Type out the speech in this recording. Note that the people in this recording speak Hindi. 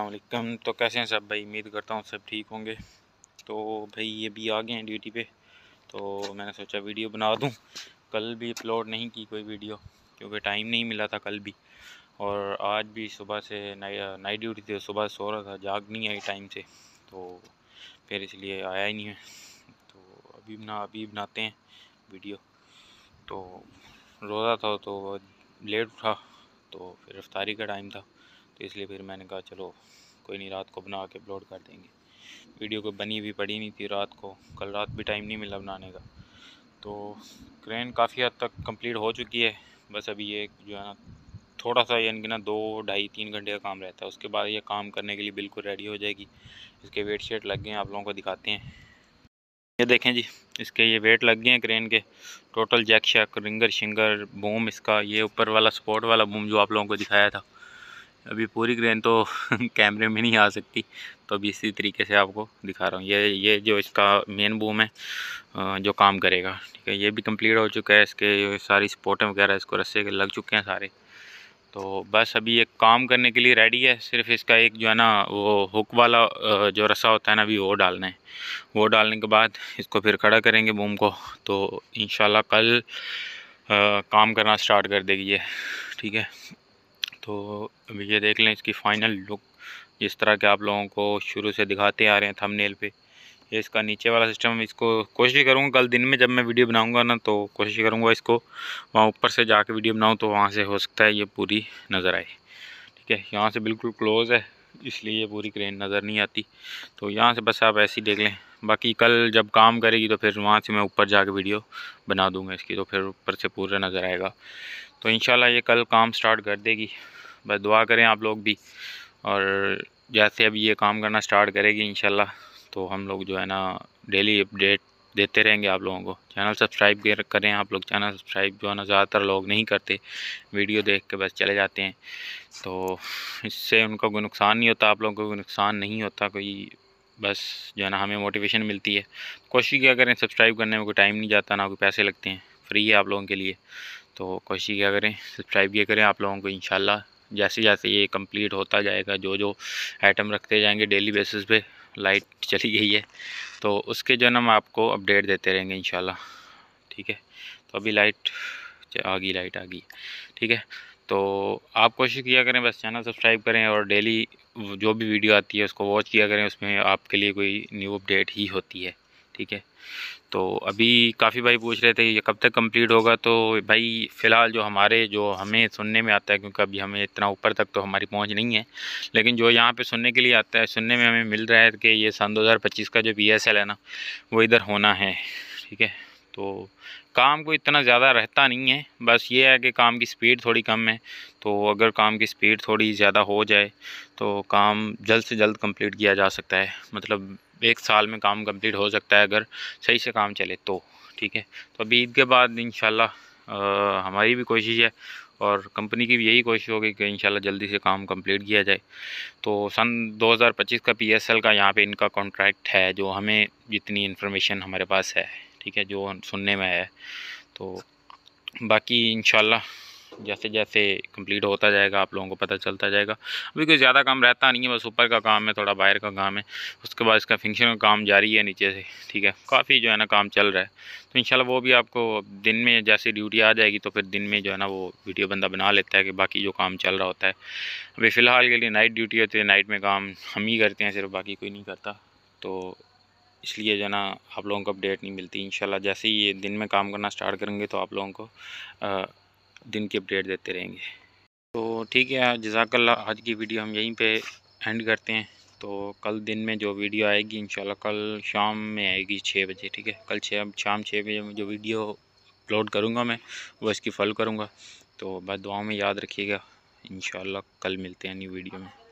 अल्लाम तो कैसे हैं सब भाई उम्मीद करता हूँ सब ठीक होंगे तो भाई ये भी आ गए हैं ड्यूटी पे तो मैंने सोचा वीडियो बना दूँ कल भी अपलोड नहीं की कोई वीडियो क्योंकि टाइम नहीं मिला था कल भी और आज भी सुबह से नाइट नाइट ड्यूटी थी सुबह सो रहा था जाग नहीं आई टाइम से तो फिर इसलिए आया ही नहीं है तो अभी बना अभी बनाते हैं वीडियो तो रोज़ा था तो लेट उठा तो फिर रफ्तारी का टाइम था तो इसलिए फिर मैंने कहा चलो कोई नहीं रात को बना के अपलोड कर देंगे वीडियो को बनी भी पड़ी नहीं थी रात को कल रात भी टाइम नहीं मिला बनाने का तो क्रेन काफ़ी हद तक कंप्लीट हो चुकी है बस अभी ये जो है ना थोड़ा सा यानी कि ना दो ढाई तीन घंटे का काम रहता है उसके बाद ये काम करने के लिए बिल्कुल रेडी हो जाएगी इसके वेट शेट लग गए हैं आप लोगों को दिखाते हैं ये देखें जी इसके ये वेट लग गए हैं क्रेन के टोटल जैक शैक रिंगर शिंगर बूम इसका ये ऊपर वाला सपोर्ट वाला बूम जो आप लोगों को दिखाया था अभी पूरी ग्रेन तो कैमरे में नहीं आ सकती तो अभी इसी तरीके से आपको दिखा रहा हूँ ये ये जो इसका मेन बूम है जो काम करेगा ठीक है ये भी कंप्लीट हो चुका है इसके सारी स्पोटें वगैरह इसको रस्से के लग चुके हैं सारे तो बस अभी ये काम करने के लिए रेडी है सिर्फ इसका एक जो है ना वो हुक वाला जो रस्सा होता है ना अभी वो डालना है वो डालने के बाद इसको फिर खड़ा करेंगे बूम को तो इन कल आ, काम करना स्टार्ट कर देगी ये ठीक है तो अभी ये देख लें इसकी फ़ाइनल लुक जिस तरह के आप लोगों को शुरू से दिखाते आ रहे हैं थंबनेल पे ये इसका नीचे वाला सिस्टम इसको कोशिश करूँगा कल दिन में जब मैं वीडियो बनाऊँगा ना तो कोशिश करूँगा इसको वहाँ ऊपर से जा वीडियो बनाऊँ तो वहाँ से हो सकता है ये पूरी नज़र आए ठीक है यहाँ से बिल्कुल क्लोज़ है इसलिए ये पूरी क्रेन नज़र नहीं आती तो यहाँ से बस आप ऐसे ही देख लें बाकी कल जब काम करेगी तो फिर वहाँ से मैं ऊपर जाके वीडियो बना दूँगा इसकी तो फिर ऊपर से पूरा नज़र आएगा तो इन ये कल काम स्टार्ट कर देगी बस दुआ करें आप लोग भी और जैसे अभी ये काम करना स्टार्ट करेगी इन तो हम लोग जो है ना डेली अपडेट देते रहेंगे आप लोगों को चैनल सब्सक्राइब करें आप लोग चैनल सब्सक्राइब जो है ना ज़्यादातर लोग नहीं करते वीडियो देख के बस चले जाते हैं तो इससे उनका कोई नुकसान नहीं होता आप लोगों को नुकसान नहीं होता कोई बस जो है ना हमें मोटिवेशन मिलती है कोशिश क्या करें सब्सक्राइब करने में कोई टाइम नहीं जाता ना कोई पैसे लगते हैं फ्री है आप लोगों के लिए तो कोशिश क्या करें सब्सक्राइब किया करें आप लोगों को इन जैसे जैसे ये कंप्लीट होता जाएगा जो जो आइटम रखते जाएंगे डेली बेसिस पे लाइट चली गई है तो उसके जो है ना हम आपको अपडेट देते रहेंगे इन ठीक है तो अभी लाइट आ गई लाइट आ गई ठीक है तो आप कोशिश किया करें बस चैनल सब्सक्राइब करें और डेली जो भी वीडियो आती है उसको वॉच किया करें उसमें आपके लिए कोई न्यू अपडेट ही होती है ठीक है तो अभी काफ़ी भाई पूछ रहे थे ये कब तक कंप्लीट होगा तो भाई फ़िलहाल जो हमारे जो हमें सुनने में आता है क्योंकि अभी हमें इतना ऊपर तक तो हमारी पहुंच नहीं है लेकिन जो यहाँ पे सुनने के लिए आता है सुनने में हमें मिल रहा है कि ये सन 2025 का जो बी है ना वो इधर होना है ठीक है तो काम को इतना ज़्यादा रहता नहीं है बस ये है कि काम की स्पीड थोड़ी कम है तो अगर काम की स्पीड थोड़ी ज़्यादा हो जाए तो काम जल्द से जल्द कंप्लीट किया जा सकता है मतलब एक साल में काम कंप्लीट हो सकता है अगर सही से काम चले तो ठीक है तो अभी ईद के बाद इन हमारी भी कोशिश है और कंपनी की भी यही कोशिश होगी कि इंशाल्लाह जल्दी से काम कंप्लीट किया जाए तो सन 2025 का पीएसएल का यहाँ पे इनका कॉन्ट्रैक्ट है जो हमें जितनी इन्फॉर्मेशन हमारे पास है ठीक है जो सुनने में आया तो बाकी इन जैसे जैसे कंप्लीट होता जाएगा आप लोगों को पता चलता जाएगा अभी कोई ज़्यादा काम रहता नहीं है बस ऊपर का काम है थोड़ा बाहर का काम है उसके बाद इसका फंक्शन का काम जारी है नीचे से ठीक है काफ़ी जो है ना काम चल रहा है तो इंशाल्लाह वो भी आपको दिन में जैसे ड्यूटी आ जाएगी तो फिर दिन में जो है ना वो वीडियो बंदा बना लेता है कि बाकी जो काम चल रहा होता है अभी फ़िलहाल के लिए नाइट ड्यूटी होती है नाइट तो में काम हम ही करते हैं सिर्फ बाकी कोई नहीं करता तो इसलिए जो ना आप लोगों को अपडेट नहीं मिलती इंशाल्लाह जैसे ही ये दिन में काम करना स्टार्ट करेंगे तो आप लोगों को दिन की अपडेट देते रहेंगे तो ठीक है जजाकल्ला आज की वीडियो हम यहीं पे एंड करते हैं तो कल दिन में जो वीडियो आएगी इनशाला कल शाम में आएगी छः बजे ठीक है कल छः शाम छः बजे में जो वीडियो अपलोड करूँगा मैं वो इसकी फॉलो करूँगा तो बस दुआओं में याद रखिएगा इन कल मिलते हैं नई वीडियो में